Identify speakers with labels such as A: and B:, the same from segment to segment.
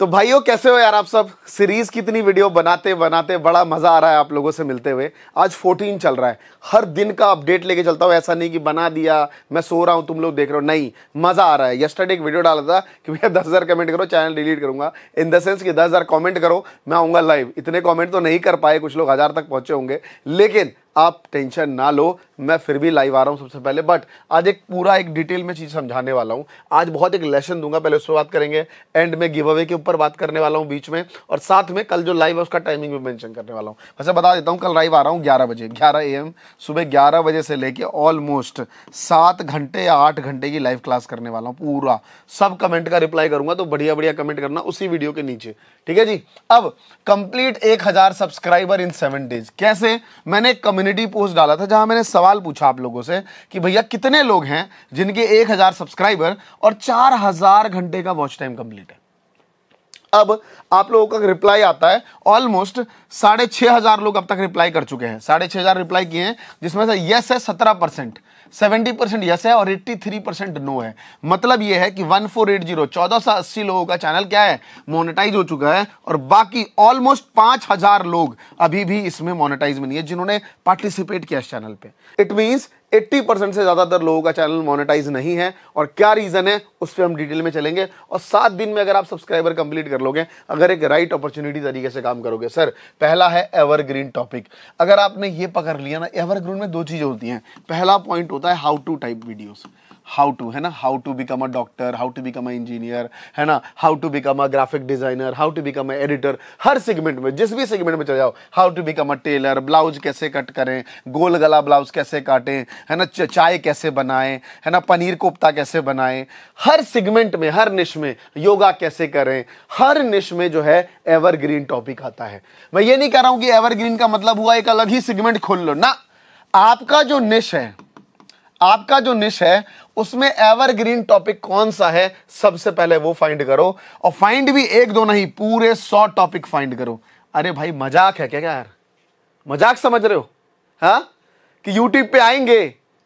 A: तो भाइयों कैसे हो यार आप सब सीरीज़ कितनी वीडियो बनाते बनाते बड़ा मज़ा आ रहा है आप लोगों से मिलते हुए आज 14 चल रहा है हर दिन का अपडेट लेके चलता हूँ ऐसा नहीं कि बना दिया मैं सो रहा हूँ तुम लोग देख रहे हो नहीं मज़ा आ रहा है यस्टरडे एक वीडियो डाला था कि भैया दस हज़ार कमेंट करो चैनल डिलीट करूंगा इन द सेंस कि दस हज़ार कॉमेंट करो मैं आऊंगा लाइव इतने कॉमेंट तो नहीं कर पाए कुछ लोग हज़ार तक पहुंचे होंगे लेकिन आप टेंशन ना लो मैं फिर भी लाइव आ रहा हूँ सबसे पहले बट आज एक पूरा एक डिटेल में चीज़ समझाने वाला हूँ आज बहुत एक लेसन दूंगा पहले उस पर बात करेंगे एंड में गिव अवे के ऊपर बात करने वाला हूँ बीच में और साथ में कल जो लाइव है उसका टाइमिंग भी मैंशन करने वाला हूँ वैसे बता देता हूँ कल लाइव आ रहा हूँ ग्यारह बजे ग्यारह ए सुबह ग्यारह बजे से लेके ऑलमोस्ट सात घंटे या आठ घंटे की लाइव क्लास करने वाला हूँ पूरा सब कमेंट का रिप्लाई करूंगा तो बढ़िया बढ़िया कमेंट करना उसी वीडियो के नीचे ठीक है जी अब कंप्लीट एक सब्सक्राइबर इन सेवन डेज कैसे मैंने कम्युनिटी कम्युनिटी पोस्ट डाला था जहां मैंने सवाल पूछा आप लोगों से कि भैया कितने लोग हैं जिनके एक हजार सब्सक्राइबर और चार हजार घंटे का वॉच टाइम कंप्लीट है अब आप लोगों का रिप्लाई आता है ऑलमोस्ट साढ़े छह हज़ार लोग अब तक रिप्लाई कर चुके हैं साढ़े छह हज़ार रिप्लाई किए हैं जिसमें से यस है सत्रह परसेंट सेवेंटी परसेंट यस है और एट्टी थ्री परसेंट नो है मतलब यह है कि वन फोर एट जीरो चौदह सौ अस्सी लोगों का चैनल क्या है मोनेटाइज हो चुका है और बाकी ऑलमोस्ट पांच हजार लोग अभी भी इसमें मोनेटाइज में नहीं है जिन्होंने पार्टिसिपेट किया इस चैनल पर इट मीन्स 80 परसेंट से ज़्यादातर लोगों का चैनल मोनेटाइज नहीं है और क्या रीज़न है उस पर हम डिटेल में चलेंगे और सात दिन में अगर आप सब्सक्राइबर कंप्लीट कर लोगे अगर एक राइट अपॉर्चुनिटी तरीके से काम करोगे सर पहला है एवरग्रीन टॉपिक अगर आपने ये पकड़ लिया ना एवरग्रीन में दो चीज़ें होती हैं पहला पॉइंट होता है how to type videos how to है ना how to become a doctor how to become a engineer है ना how to become a graphic designer how to become a editor हर सेगमेंट में जिस भी सेगमेंट में चले जाओ how to become a tailor blouse कैसे कट करें गोल गला ब्लाउज कैसे काटें है ना चाय कैसे बनाएं है ना पनीर कोफ्ता कैसे बनाएं हर सेगमेंट में हर निश में योगा कैसे करें हर निश में जो है एवरग्रीन टॉपिक आता है मैं ये नहीं कह रहा हूं कि एवरग्रीन का मतलब हुआ एक अलग ही सेगमेंट खोल लो ना आपका जो निश है आपका जो निश है उसमें एवरग्रीन टॉपिक कौन सा है सबसे पहले वो फाइंड करो और फाइंड भी एक दो नहीं पूरे सौ टॉपिक फाइंड करो अरे भाई मजाक है क्या क्या यार मजाक समझ रहे हो हा? कि यूट्यूब पे आएंगे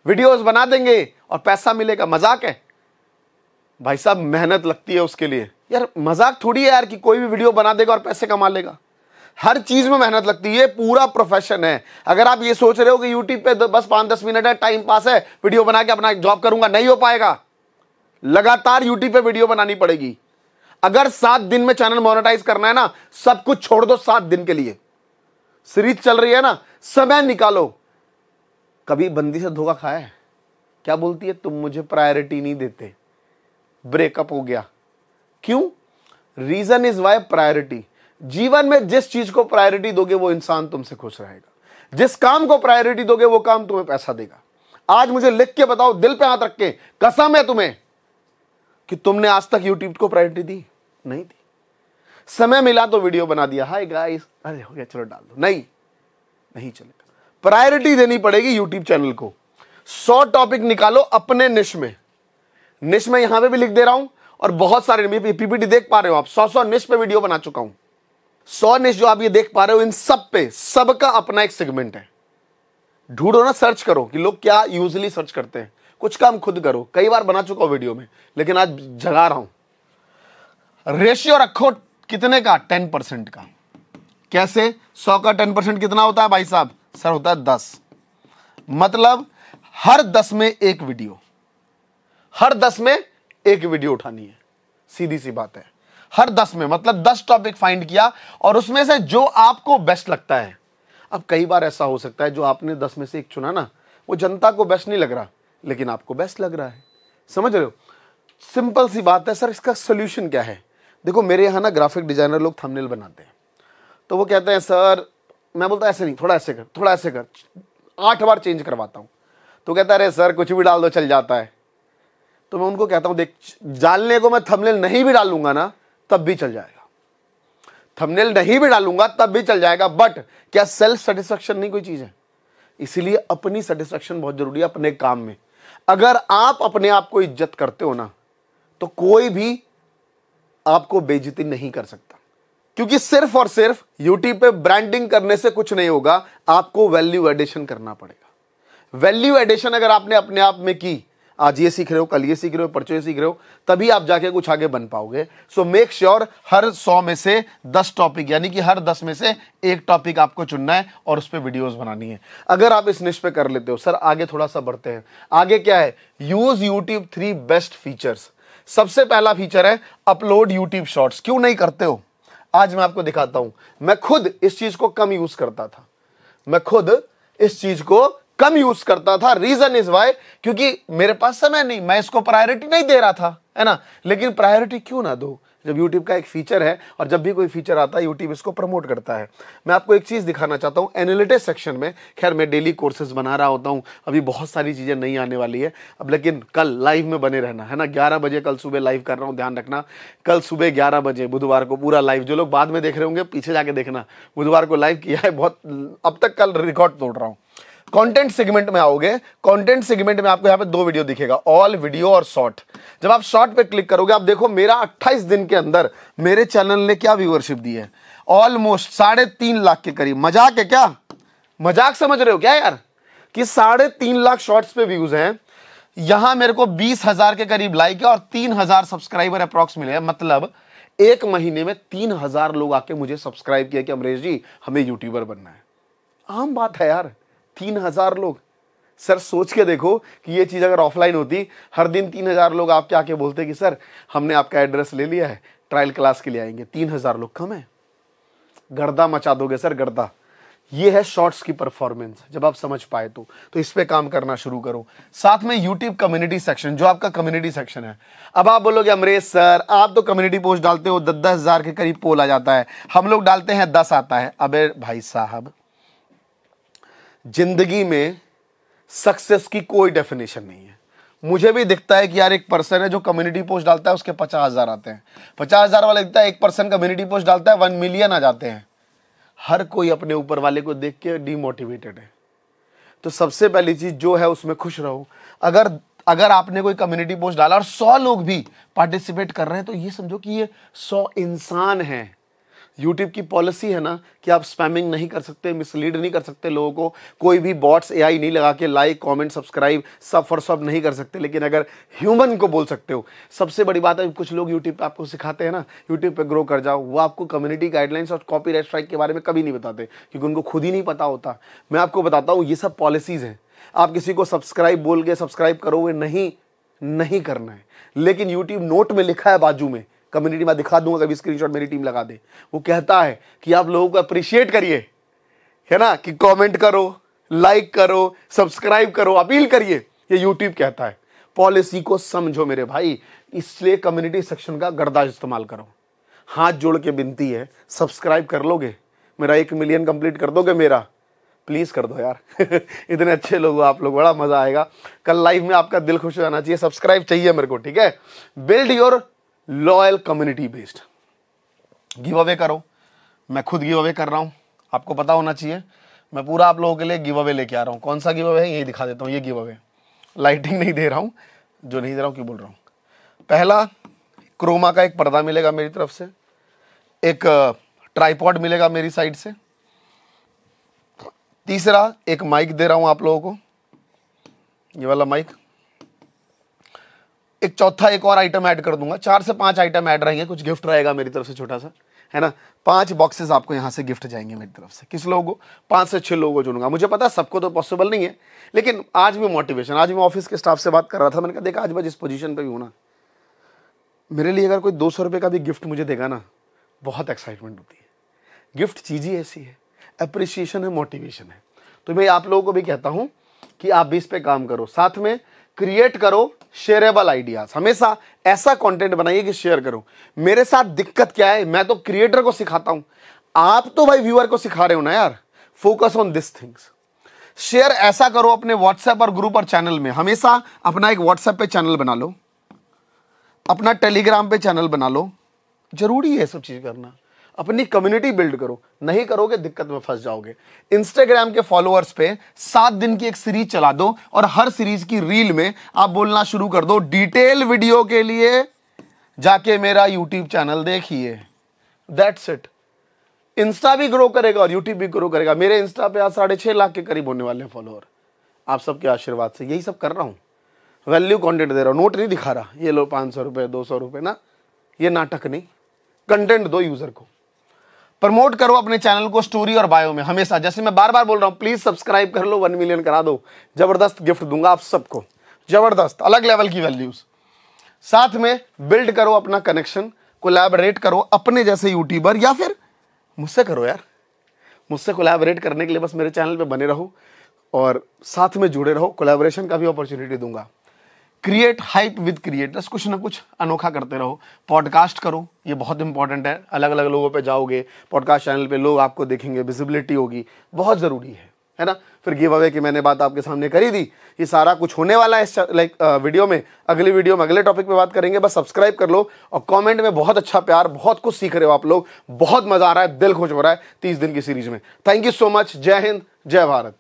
A: वीडियोस बना देंगे और पैसा मिलेगा मजाक है भाई साहब मेहनत लगती है उसके लिए यार मजाक थोड़ी है यार कि कोई भी वीडियो बना देगा और पैसे कमा लेगा हर चीज़ में मेहनत लगती है पूरा प्रोफेशन है अगर आप ये सोच रहे हो कि यूट्यूब पे बस पांच दस मिनट है टाइम पास है वीडियो बना के अपना जॉब करूंगा नहीं हो पाएगा लगातार यूट्यूब पे वीडियो बनानी पड़ेगी अगर सात दिन में चैनल मोनेटाइज करना है ना सब कुछ छोड़ दो सात दिन के लिए सीरीज चल रही है ना समय निकालो कभी बंदी से धोखा खाया है क्या बोलती है तुम मुझे प्रायोरिटी नहीं देते ब्रेकअप हो गया क्यों रीजन इज वाई प्रायोरिटी जीवन में जिस चीज को प्रायोरिटी दोगे वो इंसान तुमसे खुश रहेगा जिस काम को प्रायोरिटी दोगे वो काम तुम्हें पैसा देगा आज मुझे लिख के बताओ दिल पे हाथ रख के कसम है तुम्हें कि तुमने आज तक यूट्यूब को प्रायोरिटी दी नहीं दी समय मिला तो वीडियो बना दिया हाय गाइस अरे हो गया चलो डाल दो नहीं नहीं चलेगा प्रायोरिटी देनी पड़ेगी यूट्यूब चैनल को सौ टॉपिक निकालो अपने निश में निश में यहां पे भी लिख दे रहा हूं और बहुत सारे पीपीटी देख पा रहे हो आप सौ सौ निश पे वीडियो बना चुका हूं सौ निश जो आप ये देख पा रहे हो इन सब पे सबका अपना एक सेगमेंट है ढूंढो ना सर्च करो कि लोग क्या यूजली सर्च करते हैं कुछ काम खुद करो कई बार बना चुका हूं वीडियो में लेकिन आज जगा रहा हूं रेशियो रखो कितने का टेन परसेंट का कैसे सौ का टेन परसेंट कितना होता है भाई साहब सर होता है दस मतलब हर दस में एक वीडियो हर दस में एक वीडियो उठानी है सीधी सी बात है हर दस में मतलब दस टॉपिक फाइंड किया और उसमें से जो आपको बेस्ट लगता है अब कई बार ऐसा हो सकता है जो आपने दस में से एक चुना ना वो जनता को बेस्ट नहीं लग रहा लेकिन आपको बेस्ट लग रहा है समझ रहे हो सिंपल सी बात है सर इसका सोल्यूशन क्या है देखो मेरे यहाँ ना ग्राफिक डिजाइनर लोग थंबनेल बनाते हैं तो वो कहते हैं सर मैं बोलता ऐसे नहीं थोड़ा ऐसे कर थोड़ा ऐसे कर आठ बार चेंज करवाता हूँ तो कहता अरे सर कुछ भी डाल दो चल जाता है तो मैं उनको कहता हूँ देख जानने को मैं थंबनेल नहीं भी डालूंगा ना तब भी चल जाएगा थंबनेल नहीं भी डालूंगा तब भी चल जाएगा बट क्या सेल्फ सेटिस्फेक्शन नहीं कोई चीज है इसीलिए अपनी सेटिस्फेक्शन बहुत जरूरी है अपने काम में अगर आप अपने आप को इज्जत करते हो ना तो कोई भी आपको बेजती नहीं कर सकता क्योंकि सिर्फ और सिर्फ यूट्यूब पे ब्रांडिंग करने से कुछ नहीं होगा आपको वैल्यू एडिशन करना पड़ेगा वैल्यू एडिशन अगर आपने अपने आप में की आज ये सीख रहे हो कल ये सीख रहे हो परचो सीख रहे हो तभी आप जाके कुछ आगे बन पाओगे सो मेक श्योर हर सौ में से दस टॉपिक यानी कि हर दस में से एक टॉपिक आपको चुनना है और उस पर वीडियोज बनानी है अगर आप इस निश पे कर लेते हो सर आगे थोड़ा सा बढ़ते हैं आगे क्या है use YouTube three best features सबसे पहला फीचर है अपलोड यूट्यूब शॉर्ट्स क्यों नहीं करते हो आज मैं आपको दिखाता हूं मैं खुद इस चीज को कम यूज करता था मैं खुद इस चीज को कम यूज करता था रीजन इज वाई क्योंकि मेरे पास समय नहीं मैं इसको प्रायोरिटी नहीं दे रहा था है ना लेकिन प्रायोरिटी क्यों ना दो जब YouTube का एक फीचर है और जब भी कोई फीचर आता है YouTube इसको प्रमोट करता है मैं आपको एक चीज़ दिखाना चाहता हूँ एनालिटिक्स सेक्शन में खैर मैं डेली कोर्सेज बना रहा होता हूँ अभी बहुत सारी चीज़ें नहीं आने वाली है अब लेकिन कल लाइव में बने रहना है ना ग्यारह बजे कल सुबह लाइव कर रहा हूँ ध्यान रखना कल सुबह ग्यारह बजे बुधवार को पूरा लाइव जो लोग बाद में देख रहे होंगे पीछे जाके देखना बुधवार को लाइव किया है बहुत अब तक कल रिकॉर्ड तोड़ रहा हूँ कंटेंट सेगमेंट में आओगे कंटेंट सेगमेंट में आपको यहां पे दो वीडियो दिखेगा ऑल वीडियो और शॉर्ट जब आप शॉर्ट पे क्लिक करोगे आप देखो मेरा 28 दिन के अंदर मेरे चैनल ने क्या व्यूअरशिप दी है ऑलमोस्ट साढ़े तीन लाख के करीब मजाक है क्या मजाक समझ रहे हो क्या यार कि साढ़े तीन लाख शॉर्ट्स पे व्यूज हैं यहां मेरे को बीस हजार के करीब लाइक है और तीन हजार सब्सक्राइबर अप्रॉक्स मिले हैं मतलब एक महीने में तीन हजार लोग आके मुझे सब्सक्राइब किया कि अमरेश जी हमें यूट्यूबर बनना है आम बात है यार तीन हजार लोग सर सोच के देखो कि ये चीज़ अगर ऑफलाइन होती हर दिन तीन हजार लोग आपके आके बोलते कि सर हमने आपका एड्रेस ले लिया है ट्रायल क्लास के लिए आएंगे तीन हजार लोग कम है गर्दा मचा दोगे सर गर्दा ये है शॉर्ट्स की परफॉर्मेंस जब आप समझ पाए तो तो इस पे काम करना शुरू करो साथ में यूट्यूब कम्युनिटी सेक्शन जो आपका कम्युनिटी सेक्शन है अब आप बोलोगे अमरेश सर आप तो कम्युनिटी पोस्ट डालते हो दस दस हज़ार के करीब पोल आ जाता है हम लोग डालते हैं दस आता है अबे भाई साहब जिंदगी में सक्सेस की कोई डेफिनेशन नहीं है मुझे भी दिखता है कि यार एक पर्सन है जो कम्युनिटी पोस्ट डालता है उसके पचास हज़ार आते हैं पचास हज़ार वाला दिखता है एक पर्सन कम्युनिटी पोस्ट डालता है वन मिलियन आ जाते हैं हर कोई अपने ऊपर वाले को देख के डीमोटिवेटेड है तो सबसे पहली चीज़ जो है उसमें खुश रहो अगर अगर आपने कोई कम्युनिटी पोस्ट डाला और सौ लोग भी पार्टिसिपेट कर रहे हैं तो ये समझो कि ये सौ इंसान हैं यूट्यूब की पॉलिसी है ना कि आप स्पैमिंग नहीं कर सकते मिसलीड नहीं कर सकते लोगों को कोई भी बॉट्स ए नहीं लगा के like comment subscribe sub for sub नहीं कर सकते लेकिन अगर ह्यूमन को बोल सकते हो सबसे बड़ी बात है कुछ लोग यूट्यूब पर आपको सिखाते हैं ना यूट्यूब पर ग्रो कर जाओ वो आपको कम्युनिटी गाइडलाइंस और कॉपी स्ट्राइक के बारे में कभी नहीं बताते क्योंकि उनको खुद ही नहीं पता होता मैं आपको बताता हूँ ये सब पॉलिसीज़ हैं आप किसी को सब्सक्राइब बोल के सब्सक्राइब करोगे नहीं नहीं करना है लेकिन YouTube नोट में लिखा है बाजू में कम्युनिटी में दिखा दूंगा कभी स्क्रीनशॉट मेरी टीम लगा दे वो कहता है कि आप लोगों को अप्रिशिएट करिए है ना कि कमेंट करो लाइक करो सब्सक्राइब करो अपील करिए ये यूट्यूब कहता है पॉलिसी को समझो मेरे भाई इसलिए कम्युनिटी सेक्शन का गर्दा इस्तेमाल करो हाथ जोड़ के विनती है सब्सक्राइब कर लोगे मेरा एक मिलियन कंप्लीट कर दोगे मेरा प्लीज़ कर दो यार इतने अच्छे लोग आप लोग बड़ा मज़ा आएगा कल लाइफ में आपका दिल खुश हो जाना चाहिए सब्सक्राइब चाहिए मेरे को ठीक है build your loyal community based giveaway करो मैं खुद गिव अवे कर रहा हूँ आपको पता होना चाहिए मैं पूरा आप लोगों के लिए गिव अवे लेके आ रहा हूँ कौन सा गिव अवे है यही दिखा देता हूँ ये गिव अवे लाइटिंग नहीं दे रहा हूँ जो नहीं दे रहा हूँ क्यों बोल रहा हूँ पहला क्रोमा का एक पर्दा मिलेगा मेरी तरफ से एक ट्राईपॉड मिलेगा मेरी साइड से तीसरा एक माइक दे रहा हूँ आप लोगों को ये वाला माइक एक चौथा एक और आइटम ऐड कर दूंगा चार से पांच आइटम ऐड रहेंगे कुछ गिफ्ट रहेगा मेरी तरफ से छोटा सा है ना पांच बॉक्सेस आपको यहां से गिफ्ट जाएंगे मेरी तरफ से किस लोगों को पांच से छह लोगों को चुनूंगा मुझे पता सबको तो पॉसिबल नहीं है लेकिन आज भी मोटिवेशन आज मैं ऑफिस के स्टाफ से बात कर रहा था मैंने कहा देखा आज मैं जिस पोजिशन पर भी हूँ ना मेरे लिए अगर कोई दो सौ रुपये का भी गिफ्ट मुझे देगा ना बहुत एक्साइटमेंट होती है गिफ्ट चीज़ ही ऐसी है अप्रिसिएशन है मोटिवेशन है तो मैं आप लोगों को भी कहता हूँ कि आप भी इस पर काम करो साथ में क्रिएट करो शेयरेबल आइडियाज हमेशा ऐसा कंटेंट बनाइए कि शेयर करो मेरे साथ दिक्कत क्या है मैं तो क्रिएटर को सिखाता हूं आप तो भाई व्यूअर को सिखा रहे हो ना यार focus on this things share ऐसा करो अपने व्हाट्सएप और ग्रुप और चैनल में हमेशा अपना एक व्हाट्सएप पे चैनल बना लो अपना टेलीग्राम पे चैनल बना लो जरूरी है सब चीज़ करना अपनी कम्युनिटी बिल्ड करो नहीं करोगे दिक्कत में फंस जाओगे इंस्टाग्राम के फॉलोअर्स पे सात दिन की एक सीरीज चला दो और हर सीरीज की रील में आप बोलना शुरू कर दो डिटेल वीडियो के लिए जाके मेरा यूट्यूब चैनल देखिए दैट्स इट इंस्टा भी ग्रो करेगा और यूट्यूब भी ग्रो करेगा मेरे इंस्टा पे आज साढ़े छह लाख के करीब होने वाले हैं फॉलोअर आप सबके आशीर्वाद से यही सब कर रहा हूँ वैल्यू कंटेंट दे रहा हूँ नोट नहीं दिखा रहा ये लो पाँच सौ रुपये दो सौ रुपये ना ये नाटक नहीं कंटेंट दो यूज़र को प्रमोट करो अपने चैनल को स्टोरी और बायो में हमेशा जैसे मैं बार बार बोल रहा हूँ प्लीज़ सब्सक्राइब कर लो वन मिलियन करा दो ज़बरदस्त गिफ्ट दूंगा आप सबको ज़बरदस्त अलग लेवल की वैल्यूज़ साथ में बिल्ड करो अपना कनेक्शन कोलैबोरेट करो अपने जैसे यूट्यूबर या फिर मुझसे करो यार मुझसे कोलैबोरेट करने के लिए बस मेरे चैनल पे बने रहो और साथ में जुड़े रहो कोलैबोरेशन का भी अपॉर्चुनिटी दूंगा क्रिएट हाइप विद क्रिएटर्स कुछ ना कुछ अनोखा करते रहो पॉडकास्ट करो ये बहुत इंपॉर्टेंट है अलग अलग लोगों पे जाओगे पॉडकास्ट चैनल पे लोग आपको देखेंगे विजिबिलिटी होगी बहुत ज़रूरी है है ना फिर गिव अवे की मैंने बात आपके सामने करी दी ये सारा कुछ होने वाला है इस लाइक वीडियो में अगली वीडियो में अगले टॉपिक पे बात करेंगे बस सब्सक्राइब कर लो और कमेंट में बहुत अच्छा प्यार बहुत कुछ सीख रहे हो आप लोग बहुत मज़ा आ रहा है दिल खुश हो रहा है तीस दिन की सीरीज में थैंक यू सो मच जय हिंद जय भारत